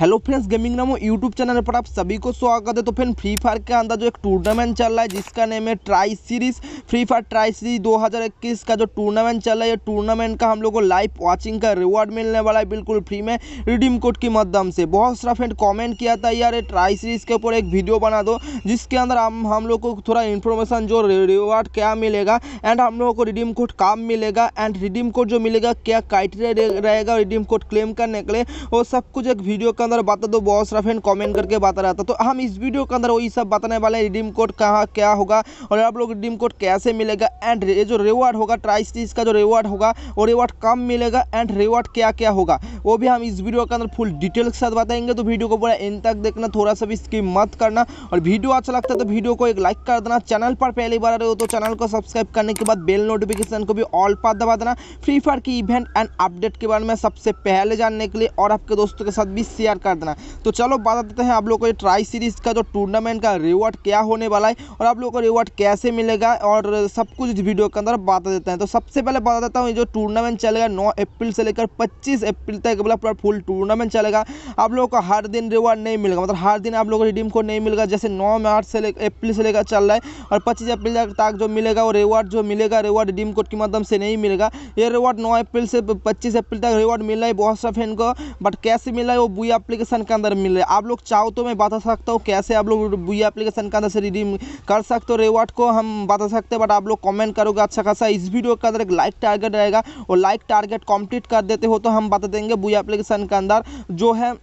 hello friends gaming Namo YouTube channel पर आप सभी को स्वागत है तो फ्रेंड फ्री फायर के अंदर जो एक टूर्नामेंट चल रहा है जिसका नेम है try series free fire try series 2021 का जो टूर्नामेंट चल रहा है ये टूर्नामेंट का हम लोग को लाइव वॉचिंग का रिवॉर्ड मिलने वाला है बिल्कुल फ्री में रिडीम कोड के माध्यम से बहुत सारा फ्रेंड कॉमेंट किया था यार ट्राई सीरीज़ के ऊपर एक वीडियो बना दो जिसके अंदर हम हम लोग को थोड़ा इन्फॉर्मेशन जो रिवॉर्ड क्या मिलेगा एंड हम लोगों को रिडीम कोड काम मिलेगा एंड रिडीम कोड जो मिलेगा क्या क्राइटेरिया रहेगा रिडीम कोड क्लेम करने के लिए वो सब कुछ एक वीडियो का अंदर बातें तो बहुत सारा फ्रेंड कमेंट करके रहा था तो हम इस वीडियो के अंदर वही सब बताने वाले हैं रिडीम कोड कहाँ क्या होगा और आप लोग रिडीम कोड कैसे मिलेगा एंड ये जो रिवॉर्ड होगा ट्राइस का जो रिवॉर्ड होगा वो रिवॉर्ड कम मिलेगा एंड रिवॉर्ड क्या क्या होगा वो भी हम इस वीडियो के अंदर फुल डिटेल के साथ बताएंगे तो वीडियो को पूरा इन तक देखना थोड़ा सा भी स्किप मत करना और वीडियो अच्छा लगता है तो वीडियो को एक लाइक कर देना चैनल पर पहली बार आ रहे हो तो चैनल को सब्सक्राइब करने के बाद बेल नोटिफिकेशन को भी ऑल पर दबा देना फ्री फायर की इवेंट एंड अपडेट के बारे में सबसे पहले जानने के लिए और आपके दोस्तों के साथ भी शेयर कर देना तो चलो बता देते हैं आप लोग को ये ट्राई सीरीज़ का जो टूर्नामेंट का रिवॉर्ड क्या होने वाला है और आप लोग को रिवॉर्ड कैसे मिलेगा और सब कुछ वीडियो के अंदर बता देते हैं तो सबसे पहले बता देता हूँ ये जो टूर्नामेंट चलेगा नौ अप्रैल से लेकर पच्चीस अप्रैल तक मतलब फुल टूर्नामेंट चलेगा आप लोगों को हर दिन रिवॉर्ड नहीं मिलेगा मतलब हर दिन आप लोगों को रिडीम को नहीं मिलेगा जैसे नौ मार्च से लेकर अप्रैल से लेकर चल रहा है और पच्चीस अप्रैल तक जो मिलेगा वो रिवॉर्ड जो मिलेगा रिवॉर्ड रिडीम कोड के माध्यम से नहीं मिलेगा ये रिवॉर्ड नौ अप्रैल से पच्चीस अप्रैल तक रिवॉर्ड मिल रहा है बहुत सा फैन को बट कैसे मिला है वो बुआ एप्लीकेशन के अंदर मिल रहा है आप लोग चाहो तो मैं बता सकता हूँ कैसे आप लोग वी एप्लीकेशन के अंदर से रिडीम कर सकते हो रिवार्ड को हम बता सकते हैं बट आप लोग कमेंट करोगे अच्छा खासा इस वीडियो के अंदर एक लाइक टारगेट रहेगा और लाइक टारगेट कंप्लीट कर देते हो तो हम बता देंगे वी एप्लीकेशन के अंदर जो है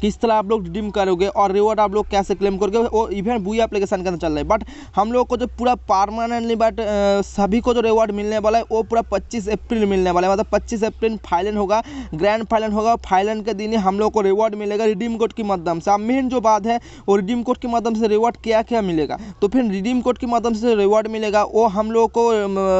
किस तरह आप लोग रिडीम करोगे और रिवॉर्ड आप लोग कैसे क्लेम करोगे वो इवेंट बुई एप्लीकेशन के अंदर चल रहा है बट हम लोग को जो पूरा परमानेंटली बट सभी को जो रिवॉर्ड मिलने वाला है वो पूरा पच्चीस अप्रैल मिलने वाला है मतलब पच्चीस अप्रैल फाइलन होगा ग्रैंड फाइलन होगा फाइलन के दिन ही हम लोग को रिवॉर्ड मिलेगा रिडीम कोड के माध्यम से अब मेन जो बात है वो रिडीम कोड के माध्यम से रिवॉर्ड क्या क्या मिलेगा तो फिर रिडीम कोड के माध्यम से रिवॉर्ड मिलेगा वो हम लोग को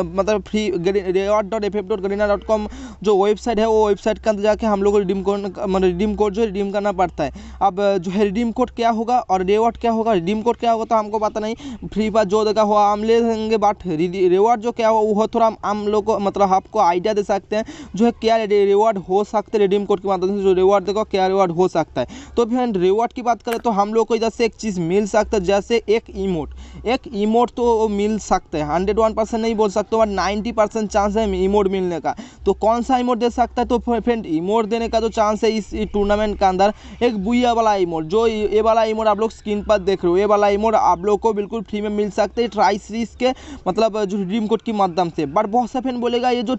मतलब free reward dot F F dot Garena dot com जो वेबसाइट है वो वेबसाइट के अंदर जाके हम लोग को रिडीम कोड मतलब रिडीम कोड जो रिडीम करना पड़ता बांटता है अब जो है रिडीम कोड क्या होगा और रेवॉर्ड क्या होगा रिडीम कोड क्या होगा तो हमको पता नहीं फ्री फायर जो देगा हुआ हम ले देंगे बट रिवॉर्ड जो क्या हुआ वो थोड़ा हम लोग को मतलब आपको आइडिया दे सकते हैं जो है क्या रिवॉर्ड हो सकते हैं रिडीम कोड के माध्यम से जो रिवॉर्ड देखो क्या रिवॉर्ड हो सकता है तो फ्रेंड रिवॉर्ड की बात करें तो हम लोग को इधर से एक चीज़ मिल सकता है जैसे एक इमोट एक इमोट तो मिल सकता है हंड्रेड वन परसेंट नहीं बोल सकते बट नाइन्टी परसेंट चांस है इमोट मिलने का तो कौन सा इमोट दे सकता है तो फ्रेंड इमोट देने का जो तो चांस है इस टूर्नामेंट के अंदर एक बुया वाला इमोट जो ये वाला इमोट आप लोग स्क्रीन पर देख रहे हो ये वाला इमोट आप लोग को बिल्कुल फ्री में मिल सकते हैं ट्राई सीरीज के मतलब जो ड्रीम कोड के माध्यम से बट बहुत सा फैन बोलेगा ये जो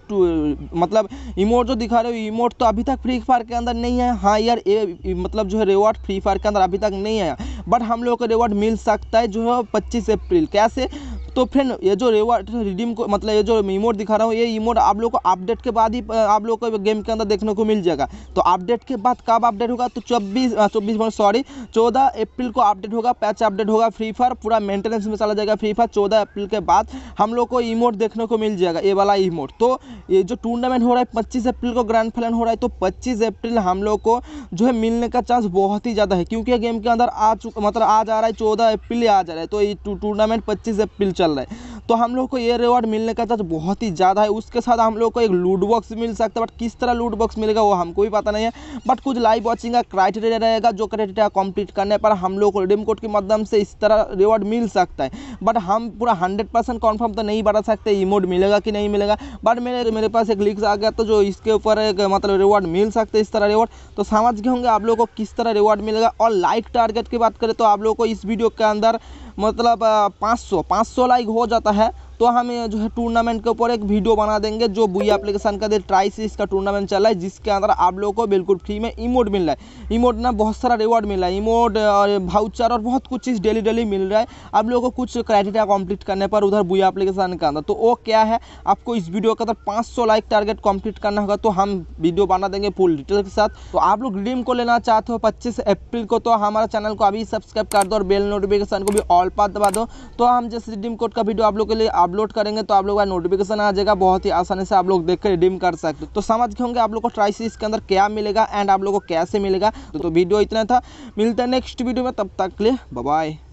मतलब इमोट जो दिखा रहे हो इमोट तो अभी तक फ्री फायर के अंदर नहीं है हाँ यार ये मतलब जो है रिवॉर्ड फ्री फायर के अंदर अभी तक नहीं है बट हम लोग को रिवॉर्ड मिल सकता है जो है पच्चीस अप्रैल कैसे तो फ्रेंड ये जो रिवॉर्ड रिडीम को मतलब ये जो इमोट दिखा रहा हूँ ये इमोट आप लोग को अपडेट के बाद ही आप लोग को गेम के अंदर देखने को मिल जाएगा तो अपडेट के बाद कब अपडेट होगा तो चौबीस चौबीस सॉरी चौदह अप्रैल को अपडेट होगा पैच अपडेट होगा फ्री फायर पूरा मेंटेनेंस में चला जाएगा फ्री फायर चौदह अप्रैल के बाद हम लोग को इमोट देखने को मिल जाएगा ये वाला इमोट तो ये जो टूर्नामेंट हो रहा है पच्चीस अप्रैल को ग्रैंड फाइनल हो रहा है तो पच्चीस अप्रैल हम लोग को जो है मिलने का चांस बहुत ही ज़्यादा है क्योंकि गेम के अंदर आ चुका मतलब आ जा रहा है चौदह अप्रैल आ जा रहा है तो ये टूर्नामेंट पच्चीस अप्रैल चल रहा है तो हम लोग को ये रिवॉर्ड मिलने का चांस बहुत ही ज़्यादा है उसके साथ हम लोग को एक लूट बॉक्स मिल सकता है बट किस तरह लूट बॉक्स मिलेगा वो हमको भी पता नहीं है बट कुछ लाइव वॉचिंग का क्राइटेरिया रहेगा जो क्राइटेरिया कंप्लीट करने पर हम लोग को रिडीम कोड के माध्यम से इस तरह रिवॉर्ड मिल सकता है बट हम पूरा हंड्रेड परसेंट कन्फर्म तो नहीं बता सकते इमोड मिलेगा कि नहीं मिलेगा बट मेरे मेरे पास एक लिक्स आ गया तो जो इसके ऊपर एक मतलब रिवॉर्ड मिल सकते इस तरह रिवॉर्ड तो समझ गए होंगे आप लोग को किस तरह रिवॉर्ड मिलेगा और लाइक टारगेट की बात करें तो आप लोग को इस वीडियो के अंदर मतलब पाँच सौ पाँच सौ लाइक हो जाता है तो हम जो है टूर्नामेंट के ऊपर एक वीडियो बना देंगे जो बुई एप्लीकेशन का ट्राई सीरीज का टूर्नामेंट चल रहा है जिसके अंदर आप लोगों को बिल्कुल फ्री में इमोट मिल रहा है इमोट ना बहुत सारा रिवॉर्ड मिल रहा है इमोट और भाउचर और बहुत कुछ चीज़ डेली डेली मिल रहा है आप लोगों को कुछ क्राइटेरिया कंप्लीट करने पर उधर बुई एप्लीकेशन के अंदर तो वो क्या है आपको इस वीडियो के अंदर पाँच लाइक टारगेट कम्प्लीट करना होगा तो हम वीडियो बना देंगे फुल डिटेल के साथ तो आप लोग ड्रीम को लेना चाहते हो पच्चीस अप्रैल को तो हमारा चैनल को अभी सब्सक्राइब कर दो और बेल नोटिफिकेशन को भी ऑल पर दबा दो तो हम जैसे ड्रीम कोड का वीडियो आप लोग के लिए आप अपलोड करेंगे तो आप लोग का नोटिफिकेशन आ जाएगा बहुत ही आसानी से आप लोग देख कर रिडीम कर सकते तो समझ के होंगे आप लोग को ट्राई के अंदर क्या मिलेगा एंड आप लोग को कैसे मिलेगा तो, तो वीडियो इतना था मिलता है नेक्स्ट वीडियो में तब तक के लिए बाय